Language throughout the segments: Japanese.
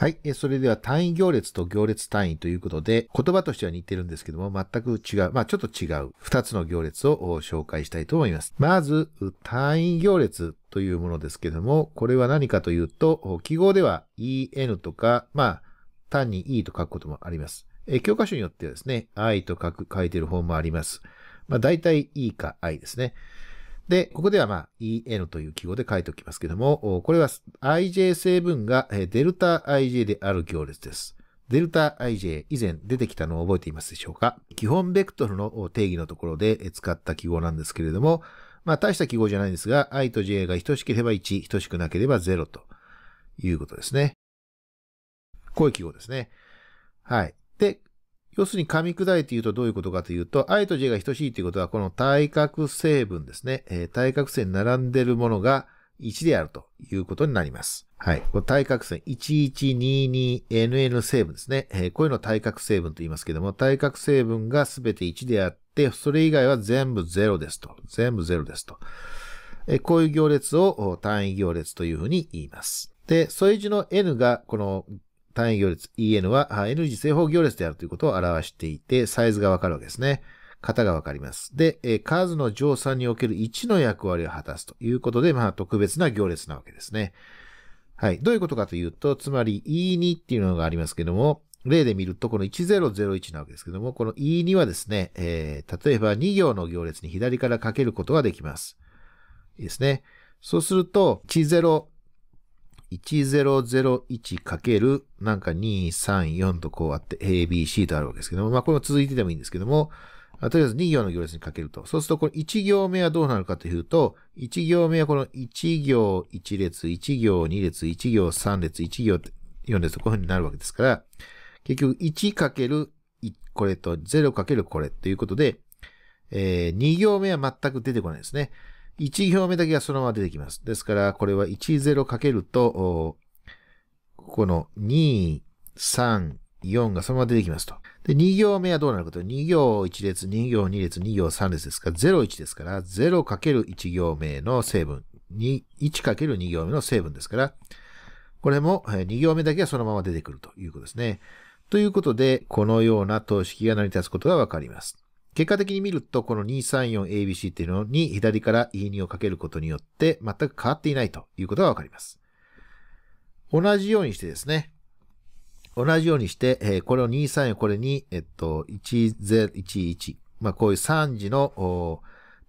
はい。それでは単位行列と行列単位ということで、言葉としては似てるんですけども、全く違う。まあちょっと違う。二つの行列を紹介したいと思います。まず、単位行列というものですけども、これは何かというと、記号では en とか、まあ、単に e と書くこともあります。え教科書によってはですね、i と書く、書いてる方もあります。まあ、大体 e か i ですね。で、ここではまあ EN という記号で書いておきますけども、これは IJ 成分がデルタ IJ である行列です。デルタ IJ 以前出てきたのを覚えていますでしょうか基本ベクトルの定義のところで使った記号なんですけれども、まあ大した記号じゃないんですが、i と j が等しければ1、等しくなければ0ということですね。こういう記号ですね。はい。要するに噛み砕いて言うとどういうことかというと、i と j が等しいということは、この対角成分ですね。えー、対角線に並んでるものが1であるということになります。はい。この対角線 1122NN 成分ですね。えー、こういうのを対角成分と言いますけども、対角成分がすべて1であって、それ以外は全部0ですと。全部0ですと。えー、こういう行列を単位行列というふうに言います。で、添え字の n がこの単位行列 en は n 次正方行列であるということを表していて、サイズがわかるわけですね。型がわかります。で、数の乗算における1の役割を果たすということで、まあ特別な行列なわけですね。はい。どういうことかというと、つまり E2 っていうのがありますけども、例で見るとこの1001なわけですけども、この E2 はですね、えー、例えば2行の行列に左からかけることができます。いいですね。そうすると、10 1001× なんか234とこうあって ABC とあるわけですけども、まあこれも続いてでもいいんですけども、とりあえず2行の行列にかけると。そうするとこの1行目はどうなるかというと、1行目はこの1行1列、1行2列、1行3列、1行4列とこういう風になるわけですから、結局1るこれと0るこれということで、えー、2行目は全く出てこないですね。1行目だけがそのまま出てきます。ですから、これは10かけると、この2、3、4がそのまま出てきますと。で、2行目はどうなるかと。2行1列、2行2列、2行3列ですから、01ですから、0る1行目の成分、1る2行目の成分ですから、これも2行目だけがそのまま出てくるということですね。ということで、このような等式が成り立つことがわかります。結果的に見ると、この 234ABC っていうのに左から E2 をかけることによって全く変わっていないということがわかります。同じようにしてですね、同じようにして、えー、これを23をこれに、えっと、1011。まあ、こういう3次の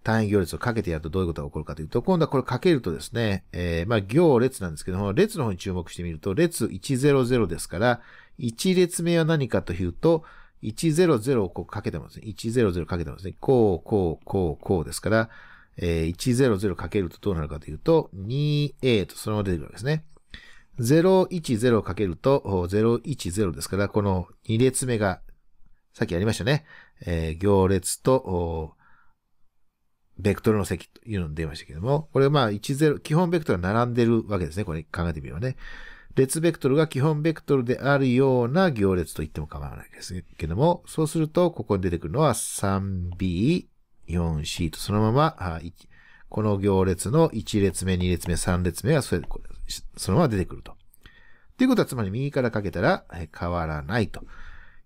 単位行列をかけてやるとどういうことが起こるかというと、今度はこれかけるとですね、えー、まあ、行列なんですけども、列の方に注目してみると、列100ですから、1列目は何かというと、100をこうかけてますね。100かけてますね。こう、こう、こう、こうですから、えー、100かけるとどうなるかというと、2A とそのまま出てくるわけですね。010かけると010ですから、この2列目が、さっきやりましたね。えー、行列と、ベクトルの積というのに出ましたけども、これまあ10、基本ベクトルが並んでるわけですね。これ考えてみればね。列ベクトルが基本ベクトルであるような行列と言っても構わないですけども、そうすると、ここに出てくるのは 3B、4C とそのまま、この行列の1列目、2列目、3列目はそれそのまま出てくると。ということは、つまり右からかけたら変わらないと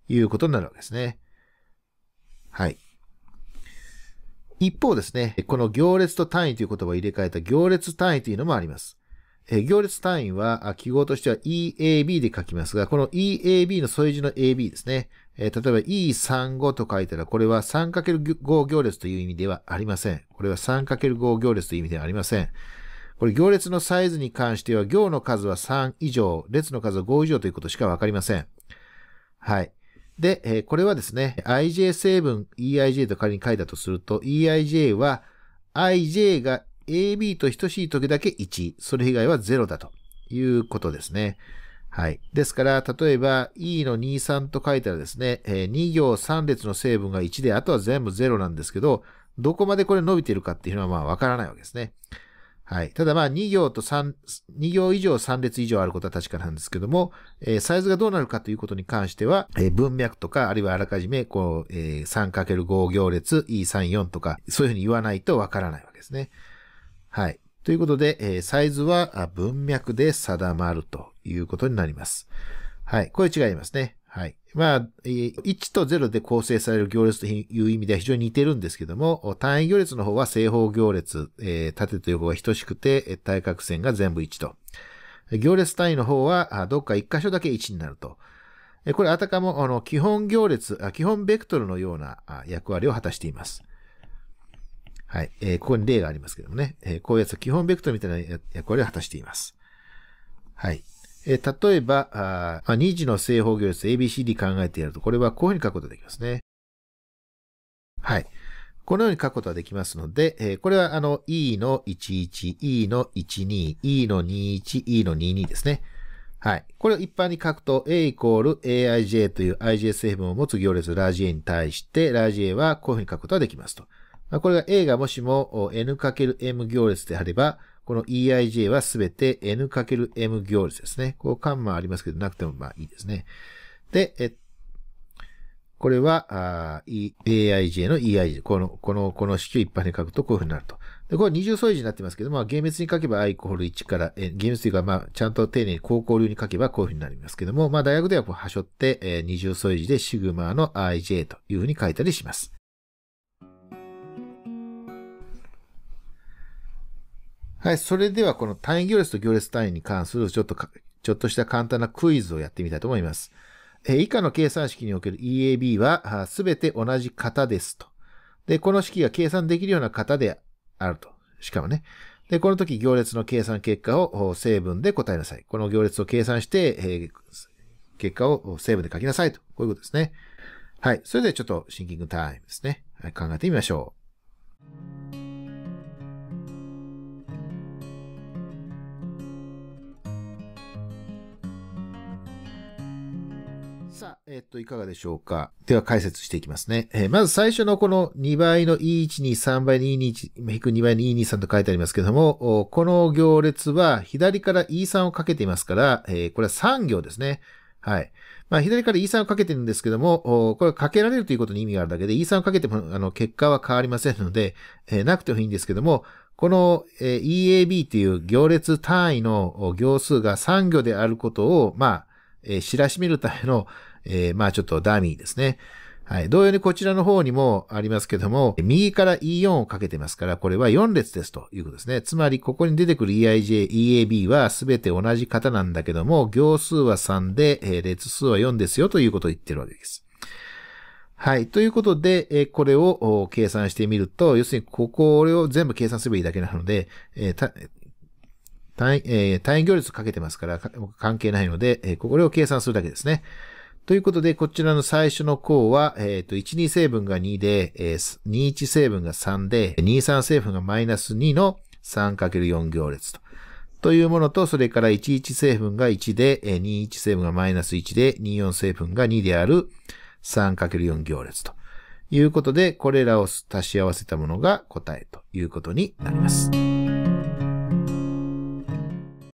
いうことになるわけですね。はい。一方ですね、この行列と単位という言葉を入れ替えた行列単位というのもあります。え行列単位は、記号としては EAB で書きますが、この EAB の添え字の AB ですね。えー、例えば E35 と書いたら、これは 3×5 行列という意味ではありません。これは 3×5 行列という意味ではありません。これ行列のサイズに関しては、行の数は3以上、列の数は5以上ということしかわかりません。はい。で、えー、これはですね、IJ 成分 EIJ と仮に書いたとすると、EIJ は IJ が AB と等しい時だけ1、それ以外は0だということですね。はい。ですから、例えば E の23と書いたらですね、え2行3列の成分が1で、あとは全部0なんですけど、どこまでこれ伸びてるかっていうのはまあわからないわけですね。はい。ただまあ2行と3、2行以上3列以上あることは確かなんですけども、えー、サイズがどうなるかということに関しては、えー、文脈とか、あるいはあらかじめ、こう、えー、3×5 行列 E34 とか、そういうふうに言わないとわからないわけですね。はい。ということで、えー、サイズは文脈で定まるということになります。はい。これ違いますね。はい。まあ、1と0で構成される行列という意味では非常に似てるんですけども、単位行列の方は正方行列、えー、縦と横が等しくて、対角線が全部1と。行列単位の方は、どっか1箇所だけ1になると。これあたかも、あの、基本行列、基本ベクトルのような役割を果たしています。はい。えー、ここに例がありますけどもね。えー、こういうやつは基本ベクトルみたいな役割を果たしています。はい。えー、例えば、あまあ、2次の正方形列 ABCD 考えてやると、これはこういうふうに書くことができますね。はい。このように書くことができますので、えー、これはあの E の11、E の12、E の21、E の22ですね。はい。これを一般に書くと A イコール AIJ という IJ 成分を持つ行列ラージ A に対して、ラージ A はこういうふうに書くことができますと。これが A がもしも n×m 行列であれば、この eij はすべて n×m 行列ですね。こうカンマありますけど、なくてもまあいいですね。で、えこれは、aij の eij。この、この、この式を一般に書くとこういうふうになると。で、これ二重相違になってますけど、も、厳密に書けば i イコール1から、え、厳密というか、まあ、ちゃんと丁寧に高校流に書けばこういうふうになりますけども、まあ、大学ではこう、はしょって、え二重相違でシグマの ij というふうに書いたりします。はい、それではこの単位行列と行列単位に関するちょっとちょっとした簡単なクイズをやってみたいと思います。え以下の計算式における EAB は全て同じ型ですと。で、この式が計算できるような型であると。しかもね。で、この時行列の計算結果を成分で答えなさい。この行列を計算して、えー、結果を成分で書きなさいと。こういうことですね。はい。それではちょっとシンキングタイムですね。はい、考えてみましょう。えっと、いかがでしょうか。では解説していきますね。えー、まず最初のこの2倍の E1 2 3倍の E21、引く2倍の E23 と書いてありますけども、この行列は左から E3 をかけていますから、えー、これは3行ですね。はい。まあ、左から E3 をかけてるんですけども、これかけられるということに意味があるだけで、E3 をかけても、あの、結果は変わりませんので、えー、なくてもいいんですけども、この、EAB という行列単位の行数が3行であることを、まあ、えー、知らしめるための、えー、まあちょっとダミーですね。はい。同様にこちらの方にもありますけども、右から E4 をかけてますから、これは4列ですということですね。つまり、ここに出てくる EIJ、EAB は全て同じ型なんだけども、行数は3で、えー、列数は4ですよということを言ってるわけです。はい。ということで、えこれを計算してみると、要するに、ここを全部計算すればいいだけなので、えー単位、えー、単位行列かけてますから関係ないので、えー、これを計算するだけですね。ということで、こちらの最初の項は、えっ、ー、と、12成分が2で、えー、21成分が3で、23成分がマイナス2の 3×4 行列と。というものと、それから11成分が1で、えー、21成分がマイナス1で、24成分が2である 3×4 行列と。いうことで、これらを足し合わせたものが答えということになります。